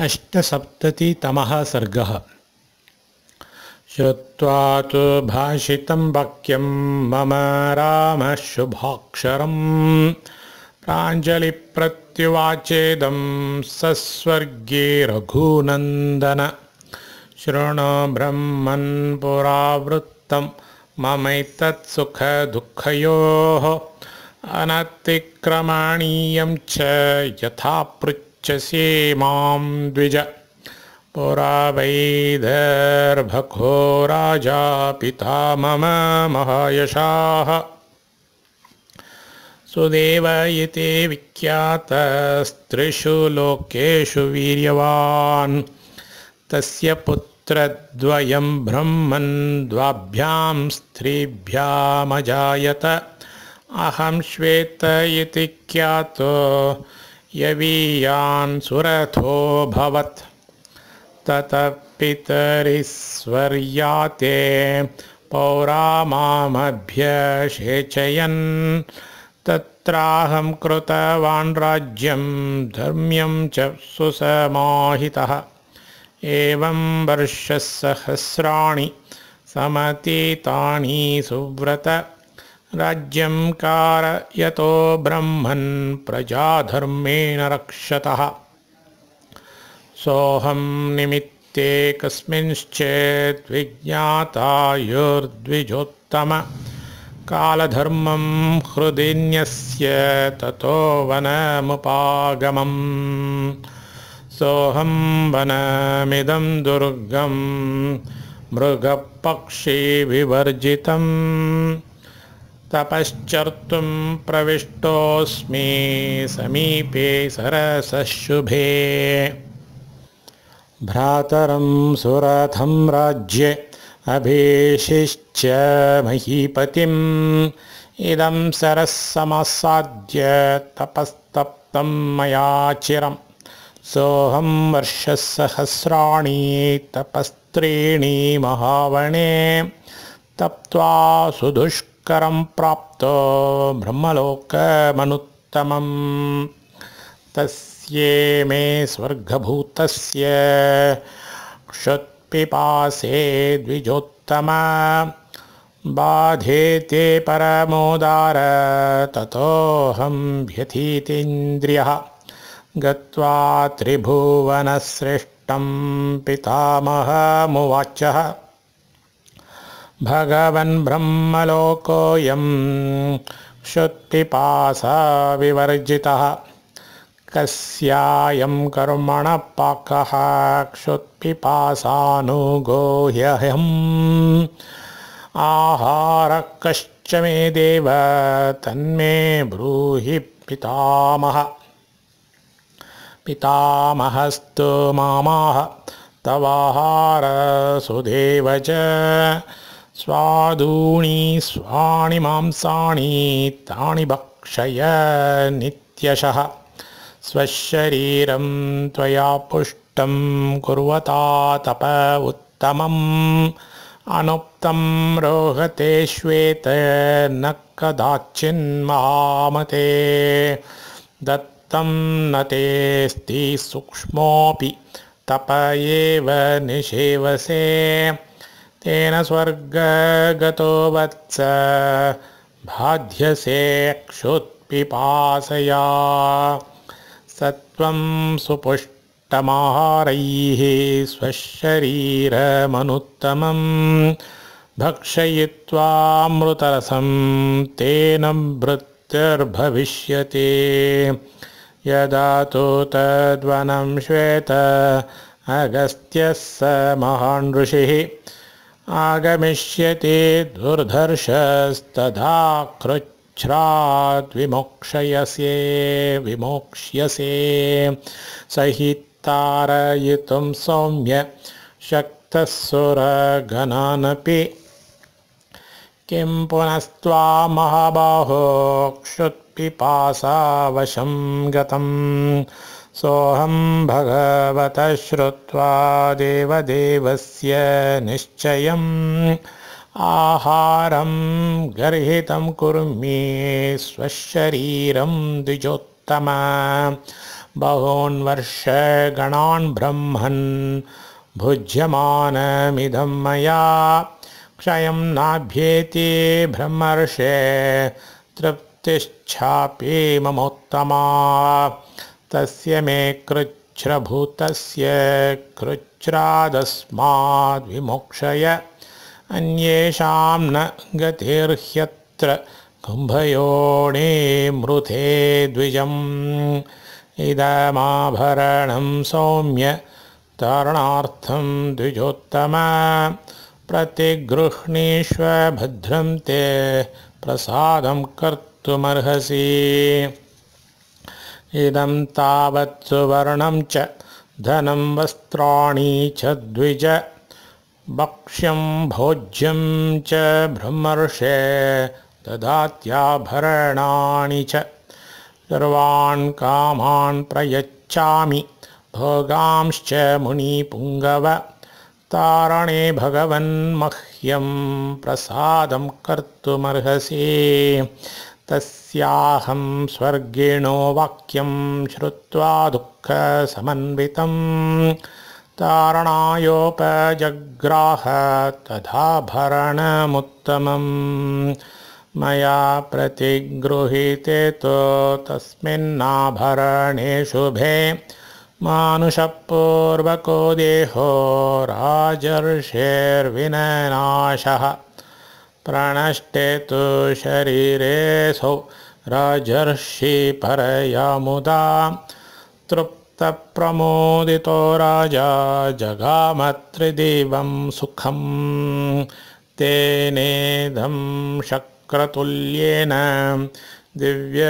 अष्टसप्ततितमः सर्गः श्रुत्वा तु भाषितं वाक्यं मम रामः शुभाक्षरं प्राञ्जलिप्रत्युवाचेदं सस्वर्गे रघुनन्दनशृणु ब्रह्मन् पुरावृत्तं ममैतत्सुखदुःखयोः अनतिक्रमणीयं च पृच्छ च मां द्विज पुरा वैधर्भको राजा पिता मम महायशाः सुदेव इति विख्यातस्त्रिषु लोकेषु वीर्यवान् तस्य पुत्रद्वयं ब्रह्मन् द्वाभ्यां स्त्रीभ्यामजायत अहं श्वेत इति ख्यातो यवीयान् सुरथोऽभवत् ततः पितरिस्वर्या ते पौरा मामभ्यषेचयन् तत्राहं कृतवान्राज्यं धर्म्यं च सुसमाहितः एवं वर्षसहस्राणि समतीतानि सुव्रत राज्यं कारयतो ब्रह्मन् प्रजाधर्मेण रक्षतः सोऽहं कालधर्मं हृदिन्यस्य ततो वनमुपागमम् सोऽहं वनमिदं दुर्गं मृगपक्षिविवर्जितम् तपश्चर्तुं प्रविष्टोऽस्मि समीपे सरसशुभे भ्रातरं सुरथं राज्ये अभिषिश्च महीपतिम् इदं सरःसमासाद्य तपस्तप्तं मया चिरं सोऽहं वर्षसहस्राणि तपस्त्रीणि महावने। तप्त्वा सुदुष्क करं प्राप्तो ब्रह्मलोकमनुत्तमम् तस्ये मे स्वर्गभूतस्य क्षुत्पिपासे द्विजोत्तम बाधे ते परमोदार ततोऽहं व्यथीतीन्द्रियः गत्वा त्रिभुवनश्रेष्ठं पितामहमुवाचः भगवन्ब्रह्मलोकोऽयं क्षुत्पिपासाविवर्जितः कस्यायं कर्मणः पाकः क्षुत्पिपासानुगोह्यहम् आहारकश्च मे देव तन्मे ब्रूहि पितामह पितामहस्तु मामाह तवाहारसुदेव च स्वादूणि स्वाणि मांसाणि तानि भक्षय नित्यशः स्वशरीरं त्वया पुष्टं कुर्वता तप उत्तमम् अनुक्तं श्वेत न कदाचिन्मामते दत्तं न तेऽस्ति सूक्ष्मोऽपि तप एव निषेवसे तेन स्वर्गगतो वत्स बाध्यसेक्षुत्पिपासया स त्वं सुपुष्टमाहारैः स्वशरीरमनुत्तमम् भक्षयित्वामृतरसं तेन भृत्तिर्भविष्यति यदा तु तद्वनं श्वेत अगस्त्यः स महान् ऋषिः आगमिष्यति दुर्धर्षस्तथा कृच्छ्राद्विमोक्षयसे विमोक्ष्यसे हि तारयितुं सौम्य शक्तः सुरगणनपि किं पुनस्त्वा महाबाहो क्षुत्पिपासावशं गतम् सोऽहं भगवतः श्रुत्वा देवदेवस्य निश्चयम् आहारं गर्हितं कुर्मि स्वशरीरं द्विजोत्तम बहून् वर्षगणान् ब्रह्मन् भुज्यमानमिदं मया क्षयं नाभ्येति ब्रह्मर्षे तृप्तिश्चापि ममोत्तमा तस्य मे कृच्छ्रभूतस्य कृच्छ्रादस्माद्विमोक्षय अन्येषां न गतिर्ह्यत्र मृथे द्विजम् इदमाभरणं सौम्य तरणार्थं द्विजोत्तम प्रतिगृह्णीष्व भद्रं ते प्रसादं कर्तुमर्हसि इदं तावत् सुवर्णं च धनं वस्त्राणि च द्विज भक्ष्यं भोज्यं च ब्रह्मर्षे ददात्याभरणानि च सर्वान् कामान् प्रयच्छामि भोगांश्च मुनिपुङ्गव तारणे भगवन्मह्यं प्रसादं कर्तुमर्हसि तस्याहं स्वर्गिणो वाक्यं श्रुत्वा दुःखसमन्वितं तारणायोपजग्राह तथाभरणमुत्तमम् मया प्रतिगृहीते तु तस्मिन्नाभरणे शुभे मानुषपूर्वको देहो राजर्षेर्विननाशः प्राणश्चे तु शरीरेऽसौ परयामुदा मुदा तृप्तप्रमोदितो राजा जगामत्रिदेवं सुखं तेनेदं शक्रतुल्येन दिव्य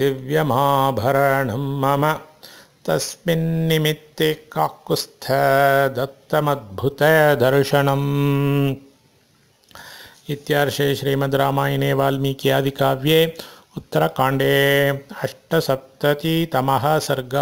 दिव्यमाभरणं मम तस्मिन्निमित्ते काकुत्स्थदत्तमद्भुतदर्शनम् इत्यार्षे श्रीमद्रामायणे वाल्मीकियादिकाव्ये उत्तरकाण्डे अष्टसप्ततितमः सर्ग